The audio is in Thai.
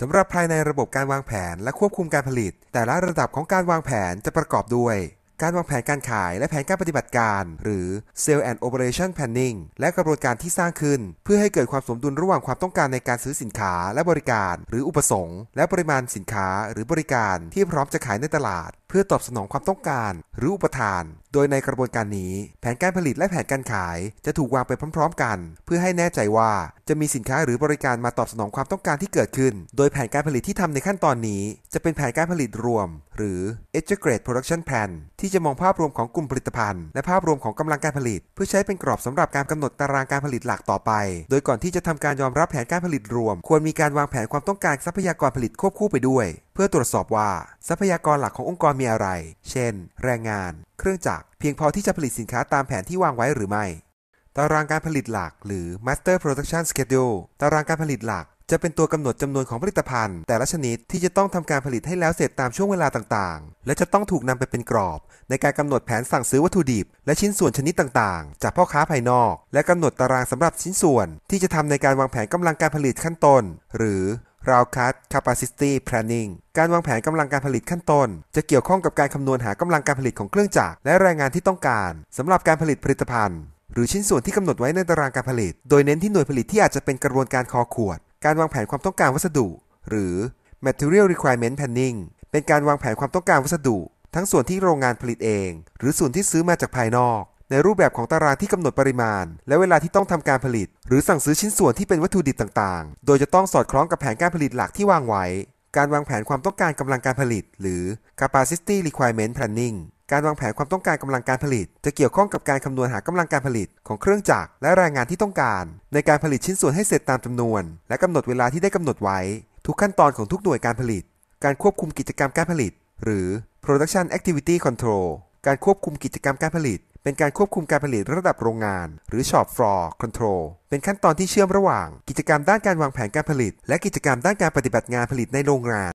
สำหรับภายในระบบการวางแผนและควบคุมการผลิต แต่ละระดับของการวางแผนจะประกอบด้วย การวางแผนการขายและแผนการปฏิบัติการ หรือ Sales and Operation Planning และกระบวนการที่สร้างขึ้น เพื่อให้เกิดความสมดุลระหว่างความต้องการในการซื้อสินค้าและบริการ หรืออุปสงค์ และปริมาณสินค้าหรือบริการที่พร้อมจะขายในตลาดพื่อตอบสนองความต้องการ หรืออุปทาน โดยในกระบวนการนี้ แผนการผลิตและแผนการขาย จะถูกวางไปพร้อมๆ กัน เพื่อให้แน่ใจว่าจะมีสินค้าหรือบริการมาตอบสนองความต้องการที่เกิดขึ้น โดยแผนการผลิตที่ทำในขั้นตอนนี้จะเป็นแผนการผลิตรวม หรือ Integrated Production Plan ที่จะมองภาพรวมของกลุ่มผลิตภัณฑ์และภาพรวมของกำลังการผลิต เพื่อใช้เป็นกรอบสำหรับการกำหนดตารางการผลิตหลักต่อไป โดยก่อนที่จะทำการยอมรับแผนการผลิตรวม ควรมีการวางแผนความต้องการทรัพยากรผลิตควบคู่ไปด้วยเพื่อตรวจสอบว่า ทรัพยากรหลักขององค์กรมีอะไร เช่น แรงงาน เครื่องจักร เพียงพอที่จะผลิตสินค้าตามแผนที่วางไว้หรือไม่ ตารางการผลิตหลักหรือ Master Production Schedule ตารางการผลิตหลัก จะเป็นตัวกำหนดจำนวนของผลิตภัณฑ์แต่ละชนิดที่จะต้องทำการผลิตให้แล้วเสร็จตามช่วงเวลาต่างๆ และจะต้องถูกนำไปเป็นกรอบ ในการกำหนดแผนสั่งซื้อวัตถุดิบและชิ้นส่วนชนิดต่าง ๆ จากพ่อค้าภายนอก และกำหนดตารางสำหรับชิ้นส่วน ที่จะทำในการวางแผนกำลังการผลิตขั้นต้น หรือราวคัด capacity planning การวางแผนกำลังการผลิตขั้นต้น จะเกี่ยวข้องกับการคำนวณหากำลังการผลิตของเครื่องจักรและแรงงานที่ต้องการสำหรับการผลิตผลิตภัณฑ์ หรือชิ้นส่วนที่กำหนดไว้ในตารางการผลิตโดยเน้นที่หน่วยผลิตที่อาจจะเป็นกระบวนการคอขวด การวางแผนความต้องการวัสดุหรือ material requirement planning เป็นการวางแผนความต้องการวัสดุทั้งส่วนที่โรงงานผลิตเอง หรือส่วนที่ซื้อมาจากภายนอกในรูปแบบของตารางที่กำหนดปริมาณ และเวลาที่ต้องทำการผลิต หรือสั่งซื้อชิ้นส่วนที่เป็นวัตถุดิบต่างๆ โดยจะต้องสอดคล้องกับแผนการผลิตหลักที่วางไว้ การวางแผนความต้องการกำลังการผลิต หรือ capacity requirement planning การวางแผนความต้องการกำลังการผลิต จะเกี่ยวข้องกับการคำนวณหากำลังการผลิตของเครื่องจักรและแรงงานที่ต้องการ ในการผลิตชิ้นส่วนให้เสร็จตามจำนวน และกำหนดเวลาที่ได้กำหนดไว้ ทุกขั้นตอนของทุกหน่วยการผลิต การควบคุมกิจกรรมการผลิต หรือ production activity control การควบคุมกิจกรรมการผลิตเป็นการควบคุมการผลิตระดับโรงงาน หรือ shop floor control เป็นขั้นตอนที่เชื่อมระหว่างกิจกรรมด้านการวางแผนการผลิตและกิจกรรมด้านการปฏิบัติงานผลิตในโรงงาน